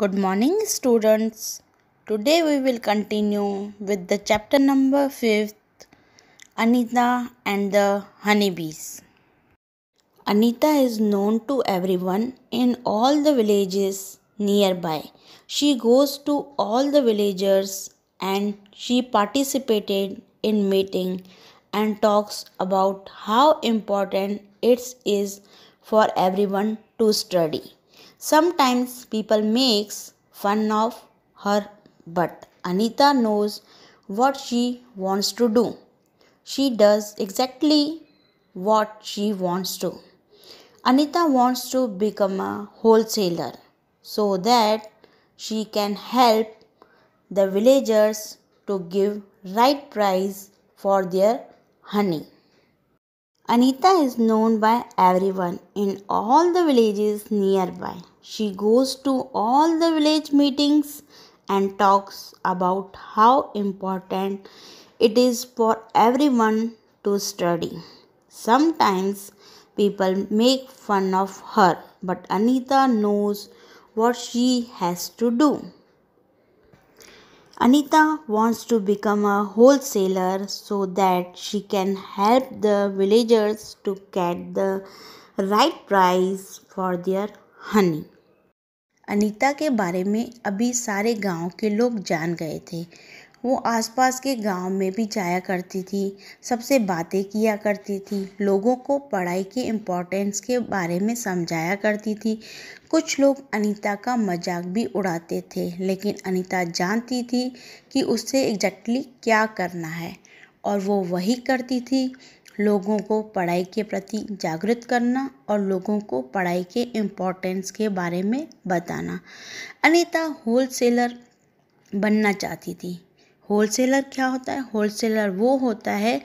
Good morning students. Today we will continue with the chapter number 5th Anita and the honeybees. Anita is known to everyone in all the villages nearby. She goes to all the villagers and she participated in meeting and talks about how important it is for everyone to study. Sometimes people makes fun of her but Anita knows what she wants to do. She does exactly what she wants to. Anita wants to become a wholesaler so that she can help the villagers to give right price for their honey. Anita is known by everyone in all the villages nearby. She goes to all the village meetings and talks about how important it is for everyone to study. Sometimes people make fun of her, but Anita knows what she has to do. Anita wants to become a wholesaler so that she can help the villagers to get the right price for their honey. Anita के बारे में अभी सारे गांव के लोग जान गए थे वो आसपास के गाँव में भी जाया करती थी सबसे बातें किया करती थी लोगों को पढ़ाई के इम्पोर्टेंस के बारे में समझाया करती थी कुछ लोग अनीता का मजाक भी उड़ाते थे लेकिन अनीता जानती थी कि उससे एग्जैक्टली क्या करना है और वो वही करती थी लोगों को पढ़ाई के प्रति जागृत करना और लोगों को पढ़ाई के इम्पोर्टेंस के बारे में बताना अनीता होल सेलर बनना चाहती थी होलसेलर क्या होता है होलसेलर वो होता है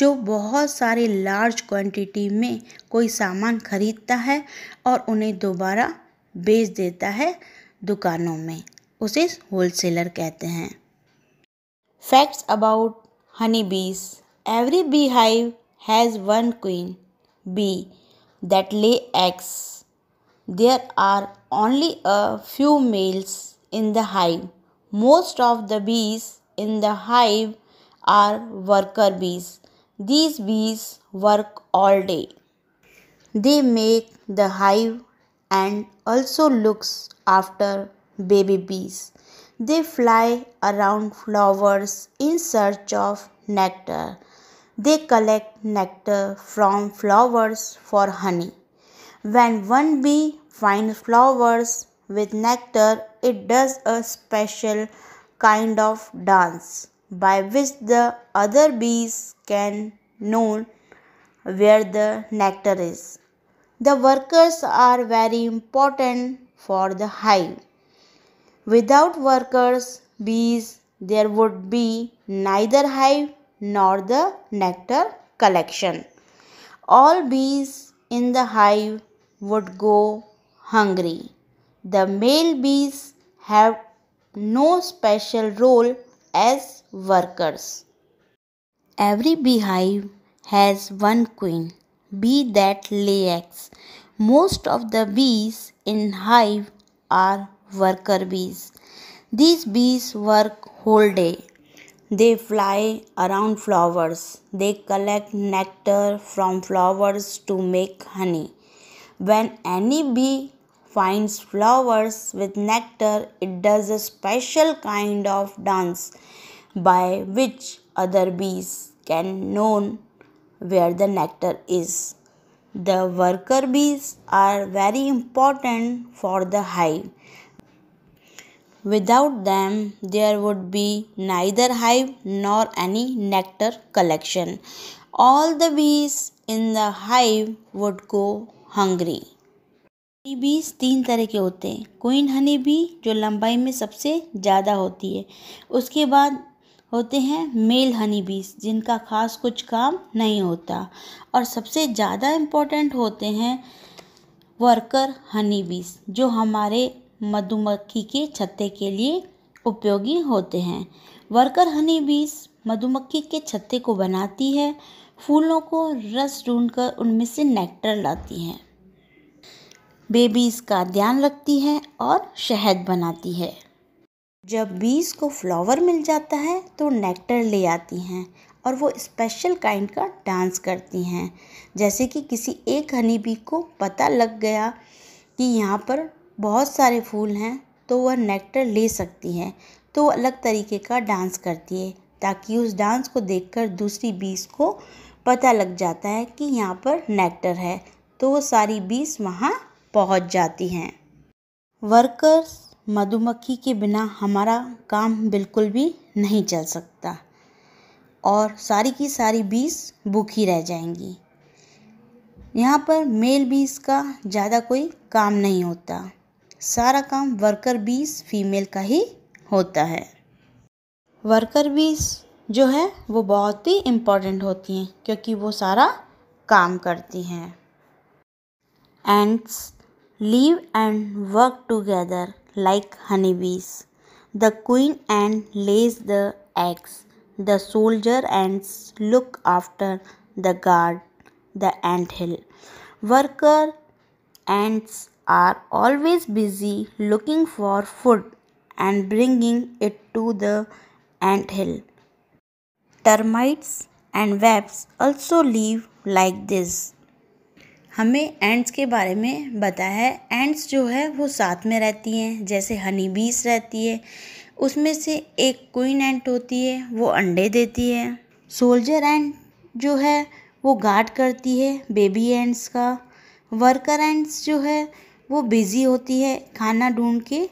जो बहुत सारे लार्ज क्वांटिटी में कोई सामान खरीदता है और उन्हें दोबारा बेच देता है दुकानों में उसे होलसेलर कहते हैं facts about honey bees every bee hive has one queen bee that lay eggs there are only a few males in the hive most of the bees in the hive are worker bees. These bees work all day. They make the hive and also looks after baby bees. They fly around flowers in search of nectar. They collect nectar from flowers for honey. When one bee finds flowers with nectar, it does a special kind of dance by which the other bees can know where the nectar is. The workers are very important for the hive. Without workers, bees, there would be neither hive nor the nectar collection. All bees in the hive would go hungry. The male bees have no special role as workers. Every beehive has one queen, Be that lay eggs. Most of the bees in hive are worker bees. These bees work whole day. They fly around flowers. They collect nectar from flowers to make honey. When any bee finds flowers with nectar, it does a special kind of dance by which other bees can know where the nectar is. The worker bees are very important for the hive. Without them, there would be neither hive nor any nectar collection. All the bees in the hive would go hungry. Honey bees तीन तरह के होते हैं queen honey bee जो लंबाई में सबसे ज़्यादा होती है उसके बाद होते हैं मेल हनी बीज जिनका खास कुछ काम नहीं होता और सबसे ज़्यादा इम्पोर्टेंट होते हैं वर्कर हनी बीज जो हमारे मधुमक्खी के छत्ते के लिए उपयोगी होते हैं वर्कर हनी बीज मधुमक्खी के छत्ते को बनाती है फूलों को रस ढूंढकर उनमें से नेक्टर लाती हैं बेबीज़ का ध्यान रखती है और शहद बनाती है जब बीज को फ्लावर मिल जाता है तो नेक्टर ले आती हैं और वो स्पेशल काइंड का डांस करती हैं जैसे कि किसी एक हनी बी को पता लग गया कि यहाँ पर बहुत सारे फूल हैं तो वह नेक्टर ले सकती है तो अलग तरीके का डांस करती है ताकि उस डांस को देखकर दूसरी बीज को पता लग जाता है कि यहाँ पर नेक्टर है तो वो सारी बीज वहाँ पहुंच जाती हैं वर्कर्स मधुमक्खी के बिना हमारा काम बिल्कुल भी नहीं चल सकता और सारी की सारी बीस भूखी रह जाएंगी यहाँ पर मेल बीस का ज़्यादा कोई काम नहीं होता सारा काम वर्कर बीस फीमेल का ही होता है वर्कर बीस जो है वो बहुत ही इम्पॉर्टेंट होती हैं क्योंकि वो सारा काम करती हैं ants live and work together like honeybees. The queen ant lays the eggs. The soldier ants look after the guard, the ant hill. Worker ants are always busy looking for food and bringing it to the ant hill. Termites and webs also live like this. हमें ants के बारे में बताया है ends जो है वो साथ में रहती हैं जैसे हनी बीस रहती है उसमें से एक क्वीन एंट होती है वो अंडे देती है सोल्जर एंट जो है वो गार्ड करती है बेबी एंड्स का वर्कर एंट्स जो है वो बिज़ी होती है खाना ढूंढ के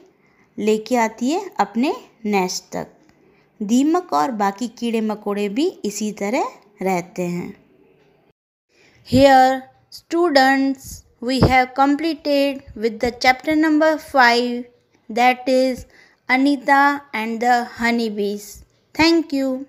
लेके आती है अपने नेस्ट तक दीमक और बाकी कीड़े मकोड़े भी इसी तरह रहते हैं here Students, we have completed with the chapter number 5 that is Anita and the honeybees. Thank you.